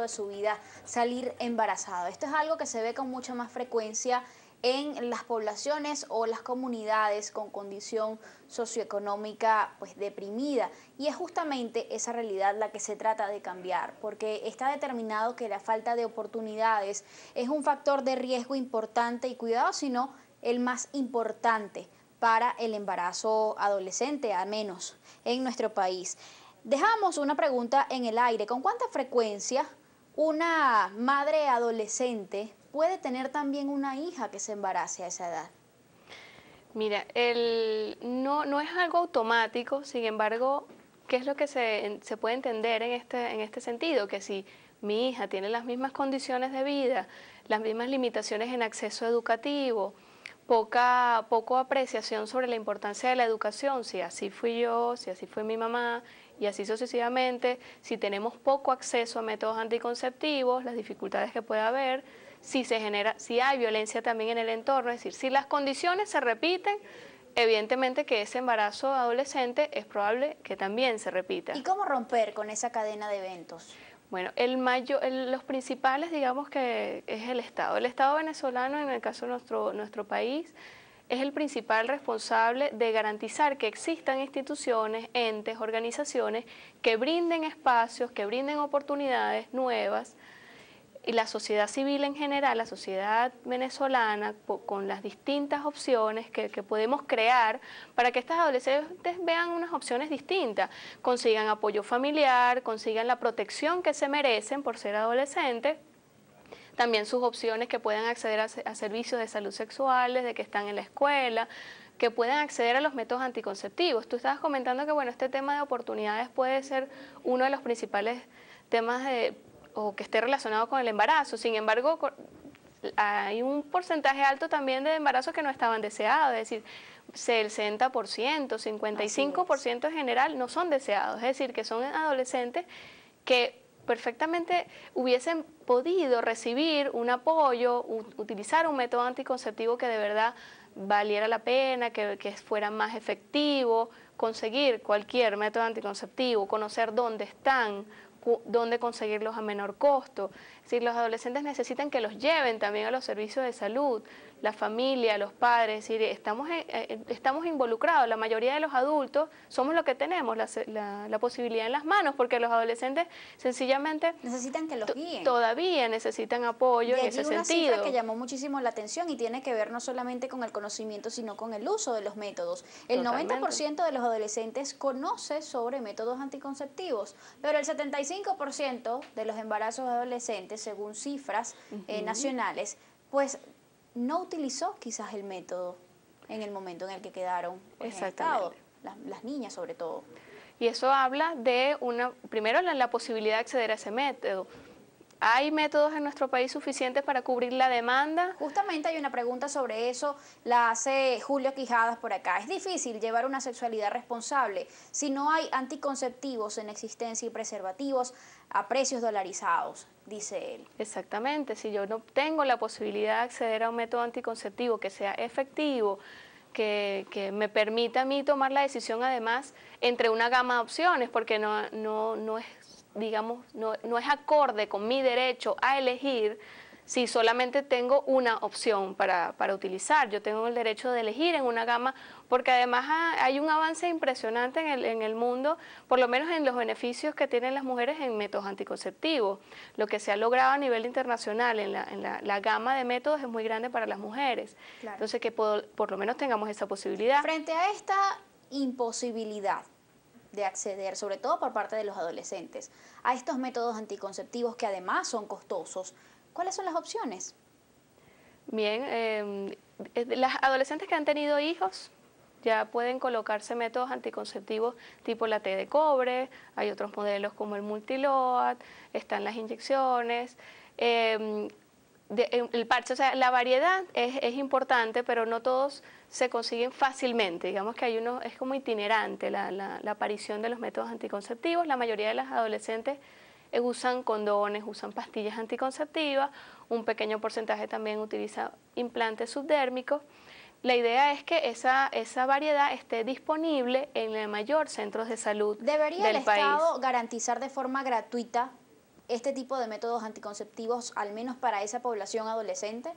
de su vida salir embarazado. Esto es algo que se ve con mucha más frecuencia en las poblaciones o las comunidades con condición socioeconómica pues deprimida y es justamente esa realidad la que se trata de cambiar porque está determinado que la falta de oportunidades es un factor de riesgo importante y cuidado sino el más importante para el embarazo adolescente al menos en nuestro país. Dejamos una pregunta en el aire, ¿con cuánta frecuencia una madre adolescente puede tener también una hija que se embarace a esa edad? Mira, el, no, es algo automático, sin embargo, ¿qué es lo que se, se, puede entender este, en este sentido? Que si mi hija tiene las mismas condiciones de vida, las mismas limitaciones en acceso educativo, poca, poco apreciación sobre la importancia de la educación, si así fui yo, si así fue mi mamá, y así sucesivamente, si tenemos poco acceso a métodos anticonceptivos, las dificultades que puede haber, si se genera, si hay violencia también en el entorno, es decir, si las condiciones se repiten, evidentemente que ese embarazo adolescente es probable que también se repita. ¿Y cómo romper con esa cadena de eventos? Bueno, el mayo, los principales, digamos que es el Estado. El Estado venezolano, en el caso de nuestro, nuestro país, es el principal responsable de garantizar que existan instituciones, entes, organizaciones que brinden espacios, que brinden oportunidades nuevas y la sociedad civil en general, la sociedad venezolana, con las distintas opciones que, podemos crear para que estas adolescentes vean unas opciones distintas, consigan apoyo familiar, consigan la protección que se merecen por ser adolescente. también sus opciones que puedan acceder a, servicios de salud sexuales, de que están en la escuela, que puedan acceder a los métodos anticonceptivos. Tú estabas comentando que bueno, este tema de oportunidades puede ser uno de los principales temas de o que esté relacionado con el embarazo. Sin embargo, hay un porcentaje alto también de embarazos que no estaban deseados, es decir, el 60%, 55% en general no son deseados, es decir, que son adolescentes que perfectamente hubiesen podido recibir un apoyo, utilizar un método anticonceptivo que de verdad valiera la pena, que, que, fuera más efectivo, conseguir cualquier método anticonceptivo, conocer dónde están, dónde conseguirlos a menor costo. Si los adolescentes necesitan que los lleven también a los servicios de salud, la familia, los padres, y estamos, eh, estamos involucrados. La mayoría de los adultos somos los que tenemos la, posibilidad en las manos, porque los adolescentes sencillamente necesitan que los guíen. Todavía necesitan apoyo en ese sentido, una sentido. Cifra que llamó muchísimo la atención y tiene que ver no solamente con el conocimiento, sino con el uso de los métodos. El 90% de los adolescentes conoce sobre métodos anticonceptivos, pero el 75 5% de los embarazos adolescentes, según cifras eh, nacionales, pues no utilizó quizás el método en el momento en el que quedaron pues, Las, niñas sobre todo. Y eso habla de una, primero la posibilidad de acceder a ese método, ¿Hay métodos en nuestro país suficientes para cubrir la demanda? Justamente hay una pregunta sobre eso, la hace Julio Quijadas por acá. Es difícil llevar una sexualidad responsable si no hay anticonceptivos en existencia y preservativos a precios dolarizados, dice él. Exactamente, si yo no tengo la posibilidad de acceder a un método anticonceptivo que sea efectivo, que, que, me permita a mí tomar la decisión además entre una gama de opciones, porque no, no, no, es digamos, no, es acorde con mi derecho a elegir si solamente tengo una opción para, utilizar. Yo tengo el derecho de elegir en una gama, porque además hay un avance impresionante en el, en el mundo, por lo menos en los beneficios que tienen las mujeres en métodos anticonceptivos. Lo que se ha logrado a nivel internacional en la, en la, gama de métodos es muy grande para las mujeres. Entonces, que por lo menos tengamos esa posibilidad. Frente a esta imposibilidad, de acceder, sobre todo por parte de los adolescentes, a estos métodos anticonceptivos que además son costosos, ¿cuáles son las opciones? Bien, em, eh, las adolescentes que han tenido hijos ya pueden colocarse métodos anticonceptivos tipo la T de cobre, hay otros modelos como el multiload, están las inyecciones. Em, eh, el parche, o sea, la variedad es, es, importante, pero no todos se consiguen fácilmente. Digamos que hay uno, es como itinerante la, la, aparición de los métodos anticonceptivos. La mayoría de las adolescentes eh, usan condones, usan pastillas anticonceptivas, un pequeño porcentaje también utiliza implantes subdérmicos. La idea es que esa, esa variedad esté disponible en el mayor centros de salud. ¿Debería el Estado garantizar de forma gratuita este tipo de métodos anticonceptivos, al menos para esa población adolescente?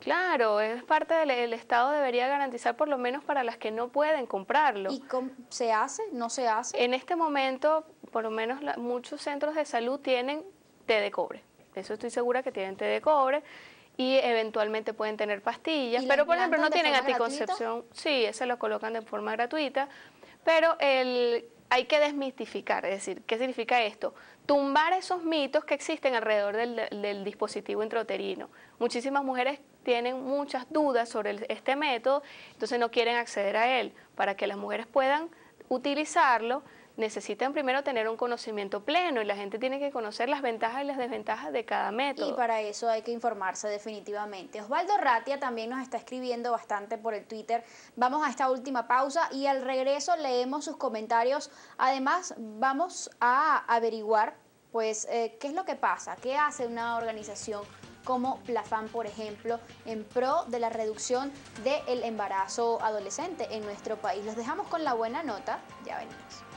Claro, es parte del Estado debería garantizar por lo menos para las que no pueden comprarlo. ¿Y cómo se hace? ¿No se hace? En este momento, por lo menos muchos centros de salud tienen té de cobre. Eso estoy segura que tienen té de cobre y eventualmente pueden tener pastillas, pero por ejemplo no tienen anticoncepción. Sí, se lo colocan de forma gratuita, pero el hay que desmitificar, es decir, ¿qué significa esto? Tumbar esos mitos que existen alrededor del, dispositivo intrauterino. Muchísimas mujeres tienen muchas dudas sobre este método, entonces no quieren acceder a él. Para que las mujeres puedan utilizarlo, necesitan primero tener un conocimiento pleno y la gente tiene que conocer las ventajas y las desventajas de cada método. Y para eso hay que informarse definitivamente. Osvaldo Ratia también nos está escribiendo bastante por el Twitter. Vamos a esta última pausa y al regreso leemos sus comentarios. Además, vamos a averiguar pues eh, qué es lo que pasa, qué hace una organización como Plafán, por ejemplo, en pro de la reducción del embarazo adolescente en nuestro país. Los dejamos con la buena nota, ya venimos.